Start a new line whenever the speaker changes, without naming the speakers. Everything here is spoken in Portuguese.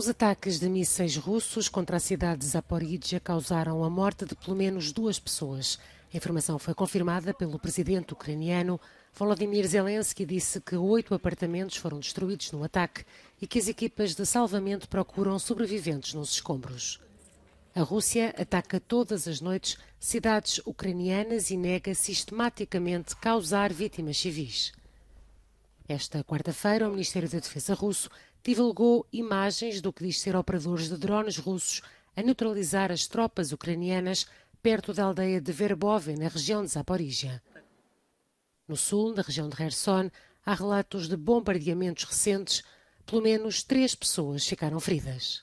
Os ataques de mísseis russos contra a cidade de Zaporizhia causaram a morte de pelo menos duas pessoas. A informação foi confirmada pelo presidente ucraniano. Volodymyr Zelensky disse que oito apartamentos foram destruídos no ataque e que as equipas de salvamento procuram sobreviventes nos escombros. A Rússia ataca todas as noites cidades ucranianas e nega sistematicamente causar vítimas civis. Esta quarta-feira, o Ministério da Defesa russo divulgou imagens do que diz ser operadores de drones russos a neutralizar as tropas ucranianas perto da aldeia de Verbove, na região de Zaporizhia. No sul, na região de Kherson, há relatos de bombardeamentos recentes. Pelo menos três pessoas ficaram feridas.